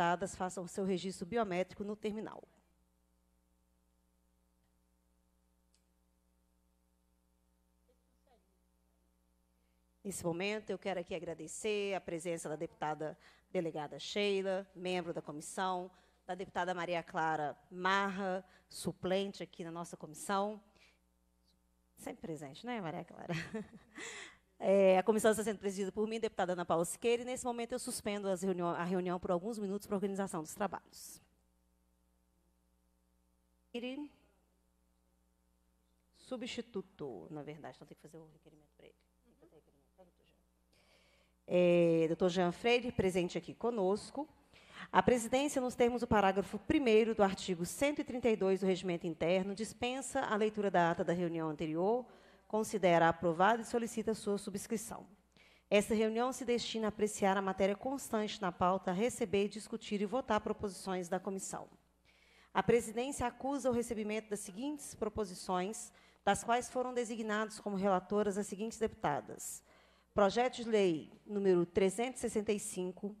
habilitadas façam o seu registro biométrico no terminal. Nesse momento, eu quero aqui agradecer a presença da deputada delegada Sheila, membro da comissão, da deputada Maria Clara Marra, suplente aqui na nossa comissão. Sempre presente, né, Maria Clara? É, a comissão está sendo presidida por mim, deputada Ana Paula Siqueira, e nesse momento eu suspendo a reunião por alguns minutos para a organização dos trabalhos. Substituto, na verdade, então tem que fazer o requerimento para ele. É, doutor Jean Freire, presente aqui conosco. A presidência, nos termos do parágrafo 1 do artigo 132 do Regimento Interno, dispensa a leitura da ata da reunião anterior, considera aprovado e solicita sua subscrição. Esta reunião se destina a apreciar a matéria constante na pauta, receber, discutir e votar proposições da comissão. A presidência acusa o recebimento das seguintes proposições, das quais foram designados como relatoras as seguintes deputadas: Projeto de Lei número 365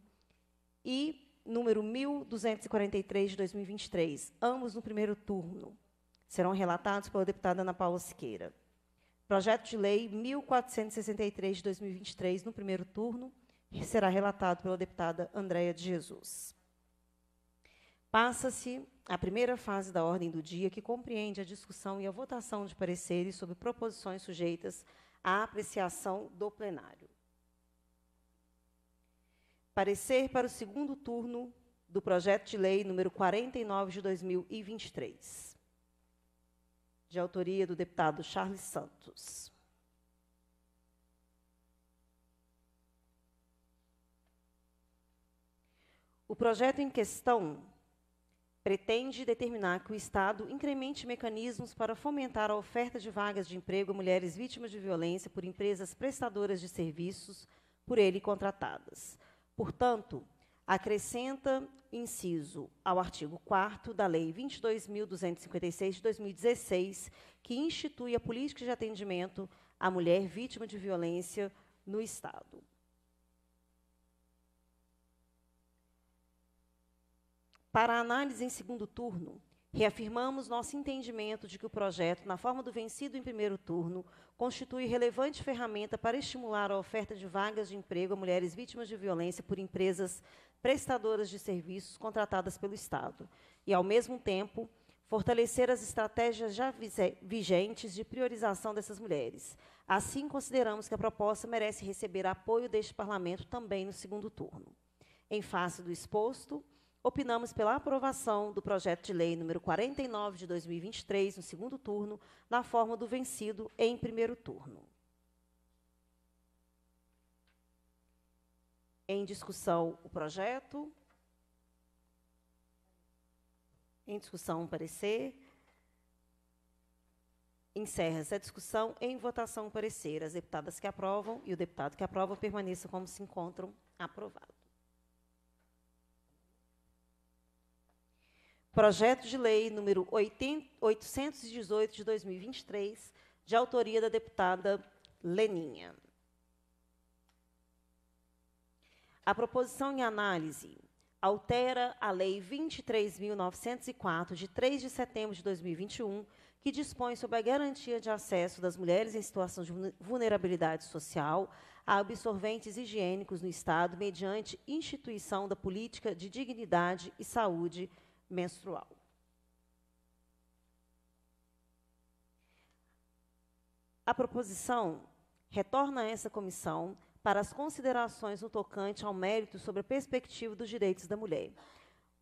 e número 1243 de 2023, ambos no primeiro turno. Serão relatados pela deputada Ana Paula Siqueira. Projeto de Lei 1463 de 2023, no primeiro turno, será relatado pela deputada Andréa de Jesus. Passa-se a primeira fase da ordem do dia, que compreende a discussão e a votação de pareceres sobre proposições sujeitas à apreciação do plenário. Parecer para o segundo turno do projeto de lei número 49 de 2023 de autoria do deputado Charles Santos. O projeto em questão pretende determinar que o Estado incremente mecanismos para fomentar a oferta de vagas de emprego a mulheres vítimas de violência por empresas prestadoras de serviços por ele contratadas. Portanto, acrescenta inciso ao artigo 4 da Lei 22.256 de 2016, que institui a política de atendimento à mulher vítima de violência no Estado. Para a análise em segundo turno, reafirmamos nosso entendimento de que o projeto, na forma do vencido em primeiro turno, constitui relevante ferramenta para estimular a oferta de vagas de emprego a mulheres vítimas de violência por empresas prestadoras de serviços contratadas pelo Estado e, ao mesmo tempo, fortalecer as estratégias já vigentes de priorização dessas mulheres. Assim, consideramos que a proposta merece receber apoio deste Parlamento também no segundo turno. Em face do exposto, opinamos pela aprovação do projeto de lei número 49 de 2023 no segundo turno, na forma do vencido em primeiro turno. Em discussão o projeto. Em discussão o parecer. Encerra-se a discussão. Em votação o parecer. As deputadas que aprovam e o deputado que aprova permaneçam como se encontram aprovado. Projeto de Lei número 818 de 2023, de autoria da deputada Leninha. A proposição em análise altera a Lei 23.904, de 3 de setembro de 2021, que dispõe sobre a garantia de acesso das mulheres em situação de vulnerabilidade social a absorventes higiênicos no Estado, mediante instituição da política de dignidade e saúde menstrual. A proposição retorna a essa comissão para as considerações no tocante ao mérito sobre a perspectiva dos direitos da mulher.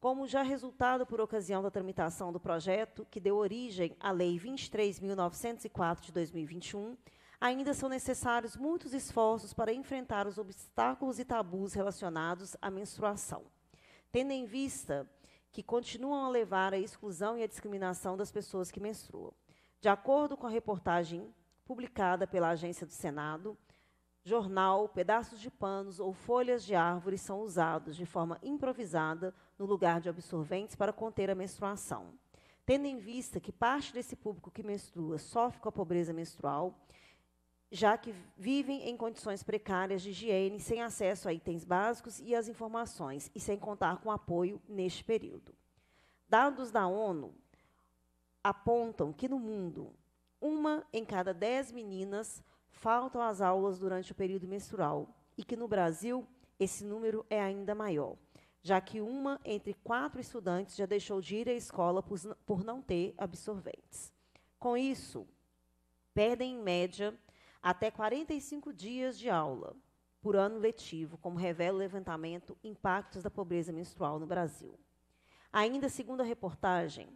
Como já resultado por ocasião da tramitação do projeto, que deu origem à Lei 23.904 de 2021, ainda são necessários muitos esforços para enfrentar os obstáculos e tabus relacionados à menstruação, tendo em vista que continuam a levar à exclusão e à discriminação das pessoas que menstruam. De acordo com a reportagem publicada pela Agência do Senado, jornal, pedaços de panos ou folhas de árvores são usados de forma improvisada no lugar de absorventes para conter a menstruação. Tendo em vista que parte desse público que menstrua sofre com a pobreza menstrual, já que vivem em condições precárias de higiene, sem acesso a itens básicos e às informações, e sem contar com apoio neste período. Dados da ONU apontam que no mundo, uma em cada dez meninas faltam às aulas durante o período menstrual e que no Brasil esse número é ainda maior, já que uma entre quatro estudantes já deixou de ir à escola por, por não ter absorventes. Com isso, perdem em média até 45 dias de aula por ano letivo, como revela o levantamento Impactos da Pobreza Menstrual no Brasil. Ainda segundo a reportagem,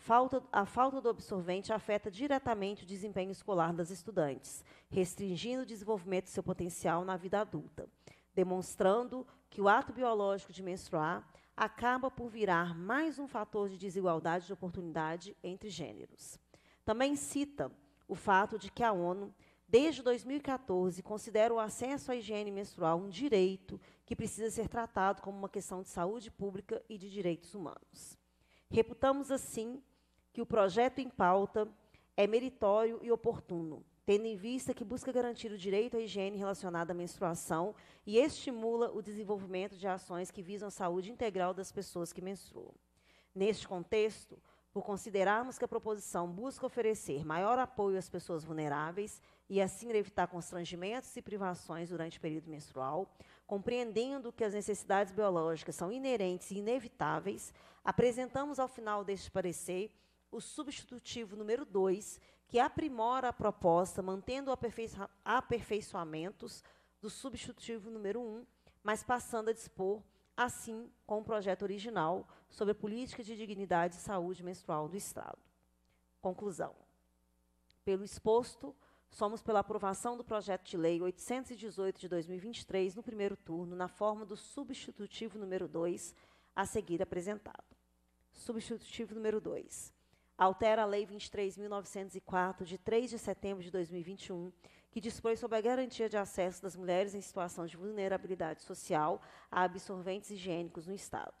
Falta, a falta do absorvente afeta diretamente o desempenho escolar das estudantes, restringindo o desenvolvimento do seu potencial na vida adulta, demonstrando que o ato biológico de menstruar acaba por virar mais um fator de desigualdade de oportunidade entre gêneros. Também cita o fato de que a ONU, desde 2014, considera o acesso à higiene menstrual um direito que precisa ser tratado como uma questão de saúde pública e de direitos humanos. Reputamos, assim, que o projeto em pauta é meritório e oportuno, tendo em vista que busca garantir o direito à higiene relacionada à menstruação e estimula o desenvolvimento de ações que visam a saúde integral das pessoas que menstruam. Neste contexto, por considerarmos que a proposição busca oferecer maior apoio às pessoas vulneráveis e assim evitar constrangimentos e privações durante o período menstrual, compreendendo que as necessidades biológicas são inerentes e inevitáveis, apresentamos ao final deste parecer o substitutivo número 2, que aprimora a proposta, mantendo aperfeiçoamentos do substitutivo número 1, um, mas passando a dispor, assim, com o projeto original, sobre a política de dignidade e saúde menstrual do Estado. Conclusão. Pelo exposto, somos pela aprovação do projeto de lei 818 de 2023, no primeiro turno, na forma do substitutivo número 2, a seguir apresentado. Substitutivo número 2 altera a Lei 23.904, de 3 de setembro de 2021, que dispõe sobre a garantia de acesso das mulheres em situação de vulnerabilidade social a absorventes higiênicos no Estado.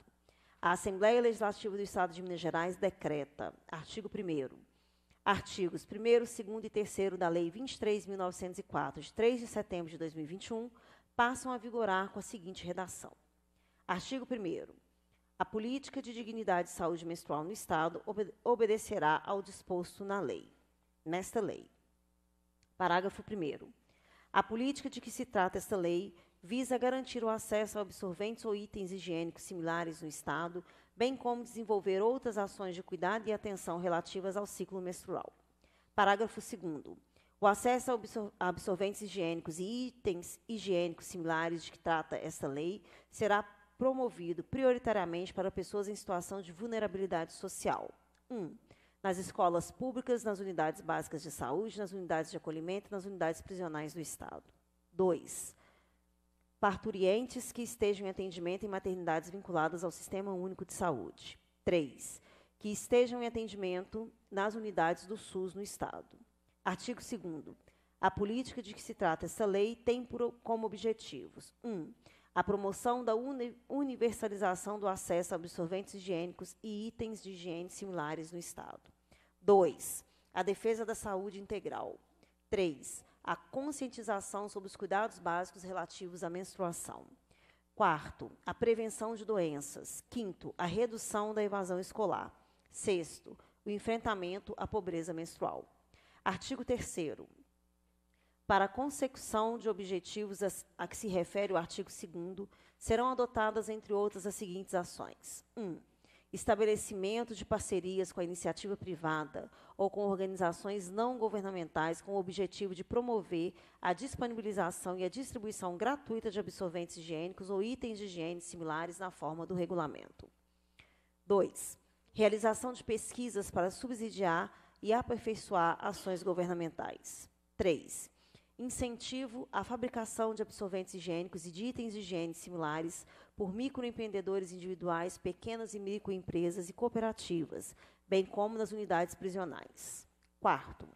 A Assembleia Legislativa do Estado de Minas Gerais decreta, artigo 1 Artigos 1 2 e 3 da Lei 23.904, de 3 de setembro de 2021, passam a vigorar com a seguinte redação. Artigo 1 a política de dignidade e saúde menstrual no Estado obede obedecerá ao disposto na lei, nesta lei. Parágrafo 1 A política de que se trata esta lei visa garantir o acesso a absorventes ou itens higiênicos similares no Estado, bem como desenvolver outras ações de cuidado e atenção relativas ao ciclo menstrual. Parágrafo 2 o acesso a absorventes higiênicos e itens higiênicos similares de que trata esta lei será promovido prioritariamente para pessoas em situação de vulnerabilidade social. 1. Um, nas escolas públicas, nas unidades básicas de saúde, nas unidades de acolhimento, nas unidades prisionais do Estado. 2. Parturientes que estejam em atendimento em maternidades vinculadas ao Sistema Único de Saúde. 3. Que estejam em atendimento nas unidades do SUS no Estado. Artigo 2. A política de que se trata essa lei tem por, como objetivos: 1. Um, a promoção da uni universalização do acesso a absorventes higiênicos e itens de higiene similares no Estado. 2. A defesa da saúde integral. 3. A conscientização sobre os cuidados básicos relativos à menstruação. Quarto, a prevenção de doenças. Quinto, a redução da evasão escolar. Sexto, o enfrentamento à pobreza menstrual. Artigo 3 para a consecução de objetivos a, a que se refere o artigo 2 serão adotadas, entre outras, as seguintes ações. 1. Um, estabelecimento de parcerias com a iniciativa privada ou com organizações não governamentais com o objetivo de promover a disponibilização e a distribuição gratuita de absorventes higiênicos ou itens de higiene similares na forma do regulamento. 2. Realização de pesquisas para subsidiar e aperfeiçoar ações governamentais. 3 incentivo à fabricação de absorventes higiênicos e de itens de higiene similares por microempreendedores individuais, pequenas e microempresas e cooperativas, bem como nas unidades prisionais. Quarto,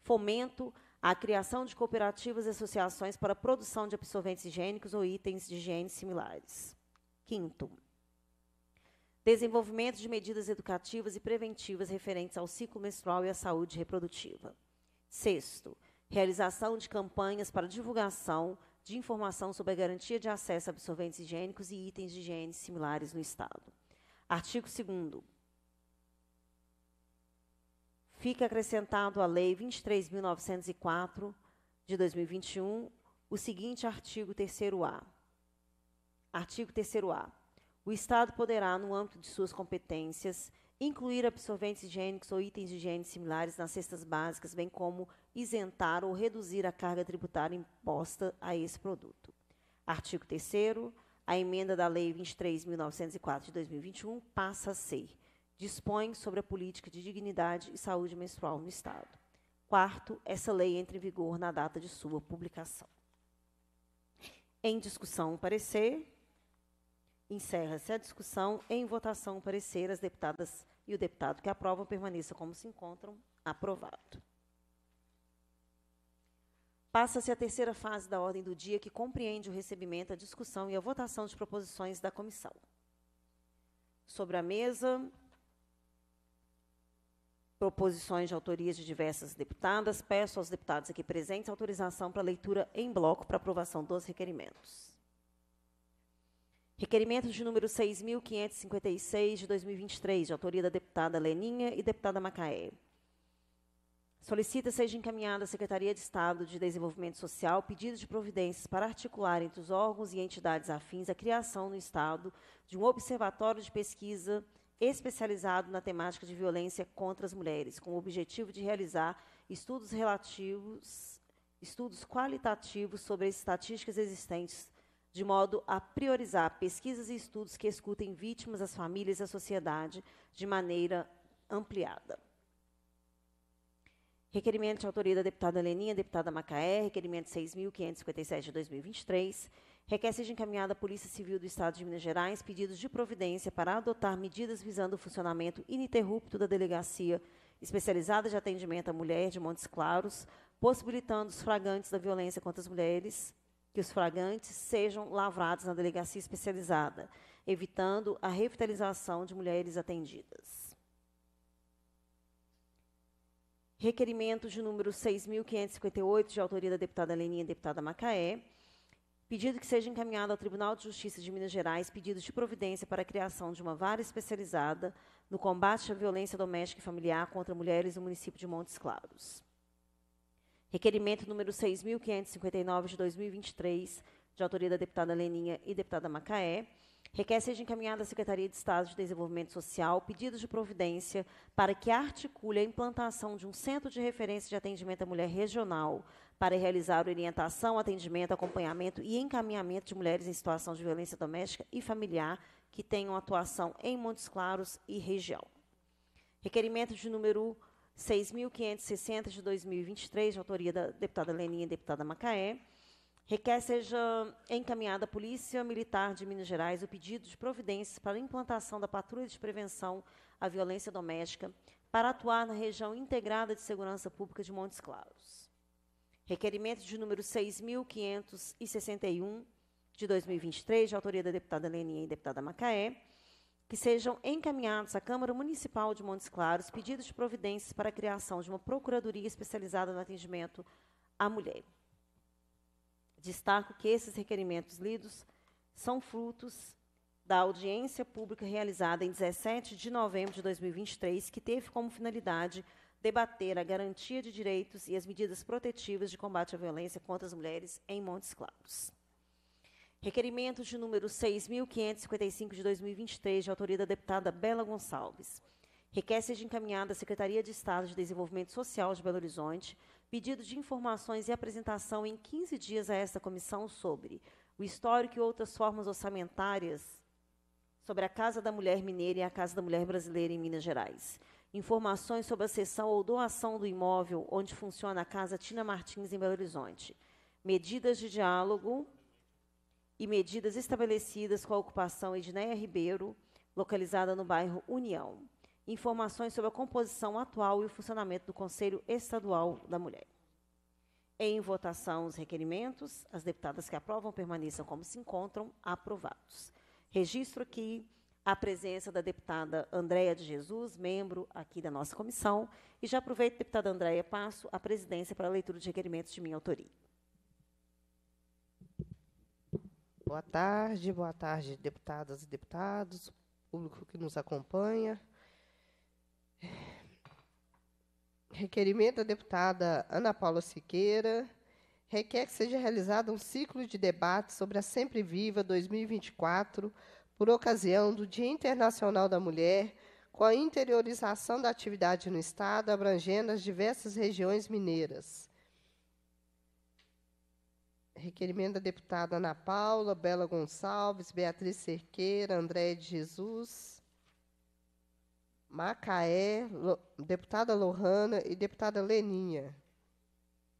fomento à criação de cooperativas e associações para a produção de absorventes higiênicos ou itens de higiene similares. Quinto, desenvolvimento de medidas educativas e preventivas referentes ao ciclo menstrual e à saúde reprodutiva. Sexto, realização de campanhas para divulgação de informação sobre a garantia de acesso a absorventes higiênicos e itens de higiene similares no Estado. Artigo 2 Fica acrescentado à Lei 23.904, de 2021, o seguinte artigo 3º-A. Artigo 3º-A. O Estado poderá, no âmbito de suas competências, incluir absorventes higiênicos ou itens de higiene similares nas cestas básicas, bem como isentar ou reduzir a carga tributária imposta a esse produto. Artigo 3 a emenda da Lei 23.904 de 2021 passa a ser dispõe sobre a política de dignidade e saúde menstrual no Estado. Quarto, essa lei entra em vigor na data de sua publicação. Em discussão, parecer Encerra-se a discussão. Em votação, parecer as deputadas e o deputado que aprovam permaneça como se encontram. Aprovado. Passa-se a terceira fase da ordem do dia, que compreende o recebimento, a discussão e a votação de proposições da comissão. Sobre a mesa, proposições de autorias de diversas deputadas. Peço aos deputados aqui presentes autorização para leitura em bloco para aprovação dos requerimentos. Requerimento de número 6.556 de 2023, de autoria da deputada Leninha e deputada Macaé. Solicita seja encaminhada à Secretaria de Estado de Desenvolvimento Social pedido de providências para articular entre os órgãos e entidades afins a criação no Estado de um observatório de pesquisa especializado na temática de violência contra as mulheres, com o objetivo de realizar estudos relativos, estudos qualitativos sobre as estatísticas existentes de modo a priorizar pesquisas e estudos que escutem vítimas, as famílias e a sociedade de maneira ampliada. Requerimento de autoria da deputada Leninha, deputada Macaé, requerimento 6.557 de 2023, requer seja encaminhada à Polícia Civil do Estado de Minas Gerais pedidos de providência para adotar medidas visando o funcionamento ininterrupto da Delegacia Especializada de Atendimento à Mulher de Montes Claros, possibilitando os flagrantes da violência contra as mulheres, que os flagrantes sejam lavrados na delegacia especializada, evitando a revitalização de mulheres atendidas. Requerimento de número 6.558, de autoria da deputada Leninha e deputada Macaé, Pedido que seja encaminhado ao Tribunal de Justiça de Minas Gerais pedido de providência para a criação de uma vara especializada no combate à violência doméstica e familiar contra mulheres no município de Montes Claros. Requerimento número 6.559 de 2023, de autoria da deputada Leninha e deputada Macaé, requer seja encaminhada à Secretaria de Estado de Desenvolvimento Social pedidos de providência para que articule a implantação de um centro de referência de atendimento à mulher regional para realizar orientação, atendimento, acompanhamento e encaminhamento de mulheres em situação de violência doméstica e familiar que tenham atuação em Montes Claros e região. Requerimento de número 6.560 de 2023, de autoria da deputada Leninha e deputada Macaé, requer seja encaminhada à Polícia Militar de Minas Gerais o pedido de providências para a implantação da patrulha de prevenção à violência doméstica para atuar na região integrada de segurança pública de Montes Claros. Requerimento de número 6.561 de 2023, de autoria da deputada Leninha e deputada Macaé, que sejam encaminhados à Câmara Municipal de Montes Claros pedidos de providências para a criação de uma procuradoria especializada no atendimento à mulher. Destaco que esses requerimentos lidos são frutos da audiência pública realizada em 17 de novembro de 2023, que teve como finalidade debater a garantia de direitos e as medidas protetivas de combate à violência contra as mulheres em Montes Claros. Requerimento de número 6.555 de 2023, de autoria da deputada Bela Gonçalves. Requer seja encaminhada à Secretaria de Estado de Desenvolvimento Social de Belo Horizonte pedido de informações e apresentação em 15 dias a esta comissão sobre o histórico e outras formas orçamentárias sobre a Casa da Mulher Mineira e a Casa da Mulher Brasileira em Minas Gerais. Informações sobre a cessão ou doação do imóvel onde funciona a Casa Tina Martins em Belo Horizonte. Medidas de diálogo e medidas estabelecidas com a ocupação Edneia Ribeiro, localizada no bairro União. Informações sobre a composição atual e o funcionamento do Conselho Estadual da Mulher. Em votação, os requerimentos. As deputadas que aprovam permaneçam como se encontram, aprovados. Registro aqui a presença da deputada Andréia de Jesus, membro aqui da nossa comissão, e já aproveito, deputada Andréia, passo a presidência para a leitura de requerimentos de minha autoria. Boa tarde, boa tarde, deputadas e deputados, público que nos acompanha. Requerimento da deputada Ana Paula Siqueira requer que seja realizado um ciclo de debate sobre a Sempre Viva 2024, por ocasião do Dia Internacional da Mulher, com a interiorização da atividade no Estado, abrangendo as diversas regiões mineiras. Requerimento da deputada Ana Paula, Bela Gonçalves, Beatriz Cerqueira, André de Jesus, Macaé, Lo, deputada Lohana e deputada Leninha.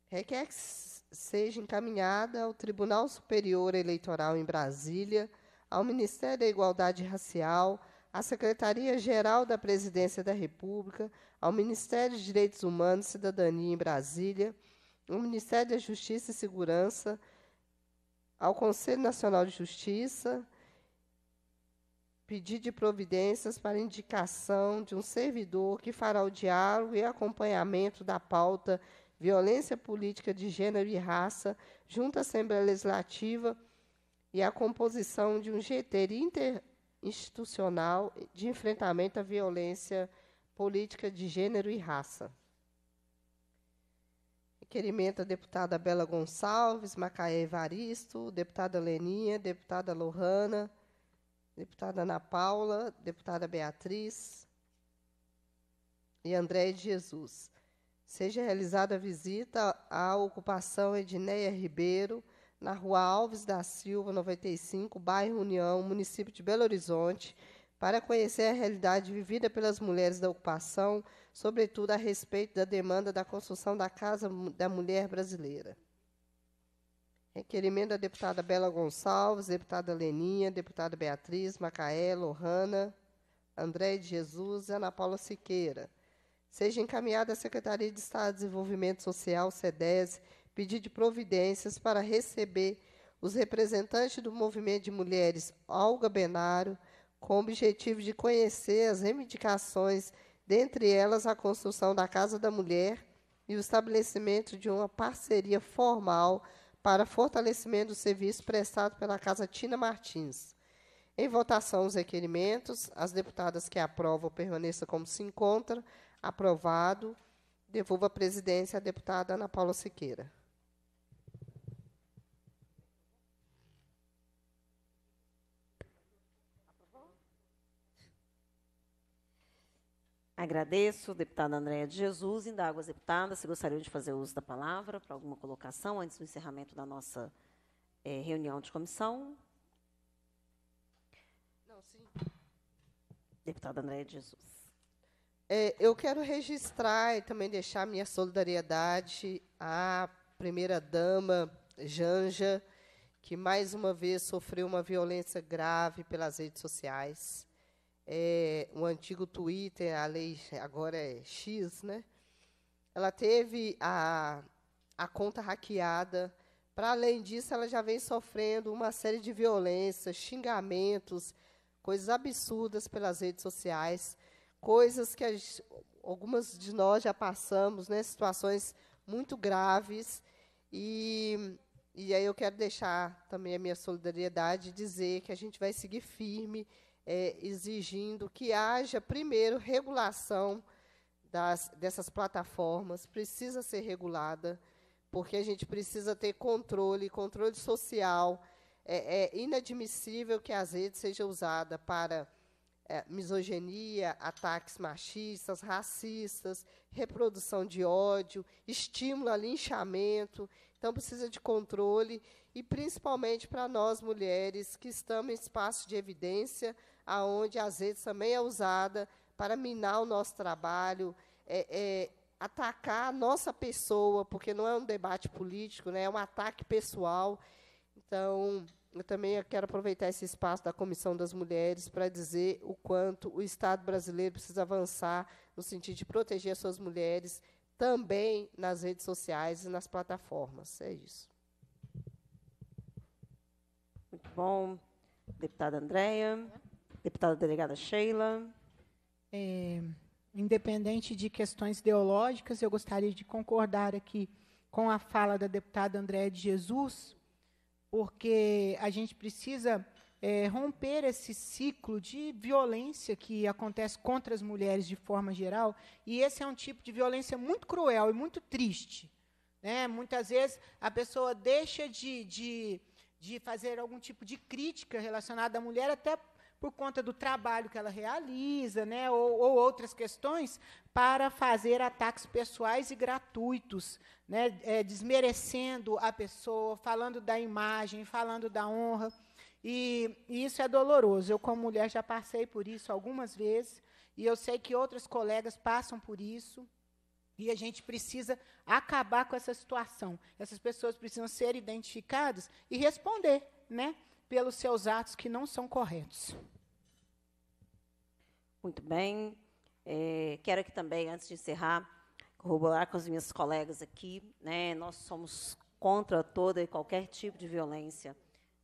Requer que seja encaminhada ao Tribunal Superior Eleitoral em Brasília, ao Ministério da Igualdade Racial, à Secretaria-Geral da Presidência da República, ao Ministério de Direitos Humanos e Cidadania em Brasília o Ministério da Justiça e Segurança, ao Conselho Nacional de Justiça, pedir de providências para indicação de um servidor que fará o diálogo e acompanhamento da pauta Violência Política de Gênero e Raça junto à Assembleia Legislativa e a composição de um GT interinstitucional de enfrentamento à violência política de gênero e raça. Requerimento a deputada Bela Gonçalves, Macaé Evaristo, deputada Leninha, deputada Lohana, deputada Ana Paula, deputada Beatriz e André de Jesus. Seja realizada a visita à ocupação Edneia Ribeiro, na rua Alves da Silva, 95, bairro União, município de Belo Horizonte, para conhecer a realidade vivida pelas mulheres da ocupação, sobretudo a respeito da demanda da construção da Casa da Mulher Brasileira. Requerimento da deputada Bela Gonçalves, deputada Leninha, deputada Beatriz, Macaé, Lohana, André de Jesus e Ana Paula Siqueira. Seja encaminhada à Secretaria de Estado de Desenvolvimento Social, SEDES, pedido de providências para receber os representantes do movimento de mulheres Olga Benário com o objetivo de conhecer as reivindicações, dentre elas a construção da Casa da Mulher e o estabelecimento de uma parceria formal para fortalecimento do serviço prestado pela Casa Tina Martins. Em votação, os requerimentos. As deputadas que aprovam permaneçam como se encontra. Aprovado. Devolvo a presidência à deputada Ana Paula Siqueira. Agradeço, deputada Andréa de Jesus. Indago as deputadas se gostariam de fazer uso da palavra para alguma colocação antes do encerramento da nossa é, reunião de comissão. Não, sim. Deputada Andréa de Jesus. É, eu quero registrar e também deixar minha solidariedade à primeira-dama Janja, que mais uma vez sofreu uma violência grave pelas redes sociais é, o antigo Twitter, a lei agora é X, né? Ela teve a, a conta hackeada. Para além disso, ela já vem sofrendo uma série de violências, xingamentos, coisas absurdas pelas redes sociais, coisas que algumas de nós já passamos, né? Situações muito graves. E, e aí eu quero deixar também a minha solidariedade e dizer que a gente vai seguir firme é, exigindo que haja, primeiro, regulação das, dessas plataformas, precisa ser regulada, porque a gente precisa ter controle, controle social. É, é inadmissível que as redes sejam usadas para é, misoginia, ataques machistas, racistas, reprodução de ódio, estímulo a linchamento. Então, precisa de controle, e principalmente para nós mulheres que estamos em espaço de evidência, aonde às vezes também é usada para minar o nosso trabalho, é, é, atacar a nossa pessoa, porque não é um debate político, né, é um ataque pessoal. Então, eu também quero aproveitar esse espaço da Comissão das Mulheres para dizer o quanto o Estado brasileiro precisa avançar no sentido de proteger as suas mulheres também nas redes sociais e nas plataformas. É isso. Muito bom. Deputada Andréia. Deputada delegada Sheila. É, independente de questões ideológicas, eu gostaria de concordar aqui com a fala da deputada Andréa de Jesus, porque a gente precisa é, romper esse ciclo de violência que acontece contra as mulheres de forma geral, e esse é um tipo de violência muito cruel e muito triste. Né? Muitas vezes a pessoa deixa de, de, de fazer algum tipo de crítica relacionada à mulher até por conta do trabalho que ela realiza, né, ou, ou outras questões, para fazer ataques pessoais e gratuitos, né, é, desmerecendo a pessoa, falando da imagem, falando da honra. E, e, isso é doloroso. Eu, como mulher, já passei por isso algumas vezes, e eu sei que outras colegas passam por isso. E a gente precisa acabar com essa situação. Essas pessoas precisam ser identificadas e responder, né? pelos seus atos que não são corretos. Muito bem. É, quero aqui também, antes de encerrar, corroborar com as minhas colegas aqui. Né, nós somos contra toda e qualquer tipo de violência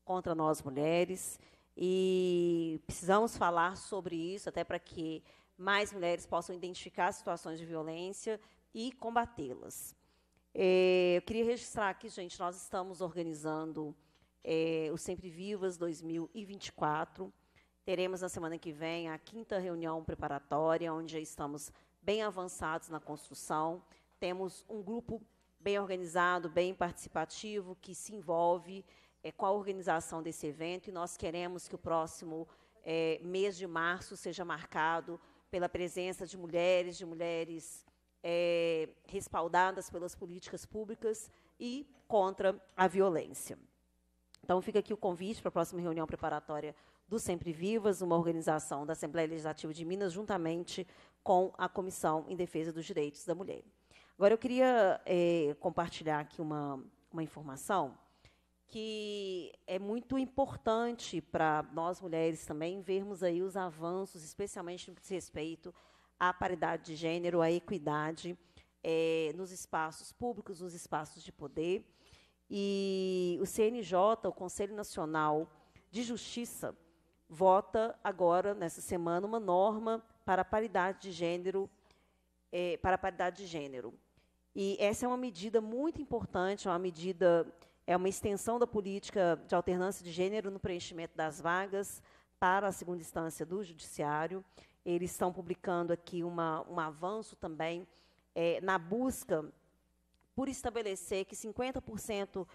contra nós mulheres e precisamos falar sobre isso até para que mais mulheres possam identificar situações de violência e combatê-las. É, eu queria registrar aqui, gente, nós estamos organizando é, o Sempre Vivas 2024. Teremos na semana que vem a quinta reunião preparatória, onde já estamos bem avançados na construção. Temos um grupo bem organizado, bem participativo, que se envolve é, com a organização desse evento, e nós queremos que o próximo é, mês de março seja marcado pela presença de mulheres, de mulheres é, respaldadas pelas políticas públicas e contra a violência. Então, fica aqui o convite para a próxima reunião preparatória do Sempre Vivas, uma organização da Assembleia Legislativa de Minas, juntamente com a Comissão em Defesa dos Direitos da Mulher. Agora, eu queria é, compartilhar aqui uma, uma informação que é muito importante para nós mulheres também vermos aí os avanços, especialmente no que diz respeito à paridade de gênero, à equidade é, nos espaços públicos, nos espaços de poder. E o CNJ, o Conselho Nacional de Justiça, vota agora, nessa semana, uma norma para a paridade de gênero. É, para a paridade de gênero. E essa é uma medida muito importante, é uma medida, é uma extensão da política de alternância de gênero no preenchimento das vagas para a segunda instância do judiciário. Eles estão publicando aqui uma, um avanço também é, na busca por estabelecer que 50%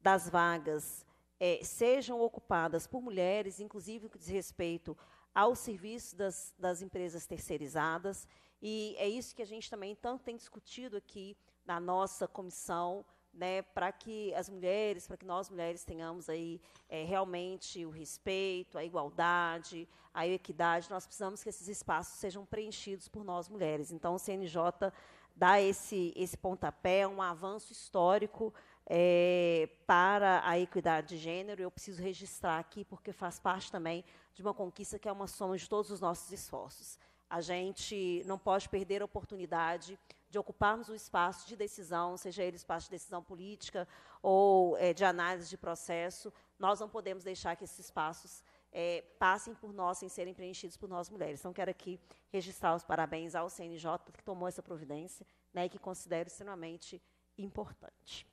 das vagas é, sejam ocupadas por mulheres, inclusive no que diz respeito ao serviço das, das empresas terceirizadas. E é isso que a gente também tanto tem discutido aqui na nossa comissão, né, para que as mulheres, para que nós mulheres tenhamos aí é, realmente o respeito, a igualdade, a equidade, nós precisamos que esses espaços sejam preenchidos por nós mulheres. Então, o CNJ dar esse, esse pontapé, um avanço histórico é, para a equidade de gênero. Eu preciso registrar aqui, porque faz parte também de uma conquista que é uma soma de todos os nossos esforços. A gente não pode perder a oportunidade de ocuparmos o espaço de decisão, seja ele espaço de decisão política ou é, de análise de processo. Nós não podemos deixar que esses espaços é, passem por nós sem serem preenchidos por nós mulheres. Então, quero aqui registrar os parabéns ao CNJ, que tomou essa providência, né, e que considero extremamente importante.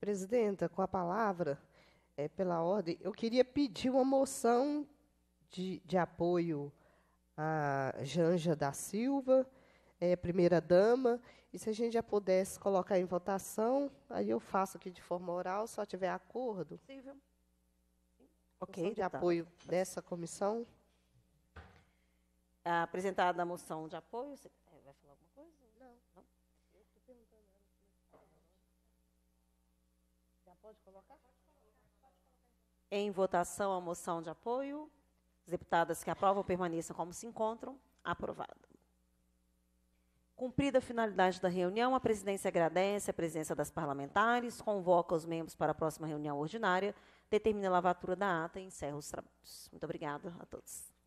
Presidenta, com a palavra, é, pela ordem, eu queria pedir uma moção de, de apoio à Janja da Silva, é, primeira-dama, e se a gente já pudesse colocar em votação, aí eu faço aqui de forma oral, só tiver acordo. Possível. Ok, de apoio dessa comissão. Tá apresentada a moção de apoio, você é, vai falar alguma coisa? Não. Não? Eu estou perguntando. Já pode colocar? Então. Em votação a moção de apoio. As deputadas que aprovam permaneçam como se encontram. Aprovado. Cumprida a finalidade da reunião, a presidência agradece a presença das parlamentares, convoca os membros para a próxima reunião ordinária determina a lavatura da ata e encerra os trabalhos. Muito obrigada a todos.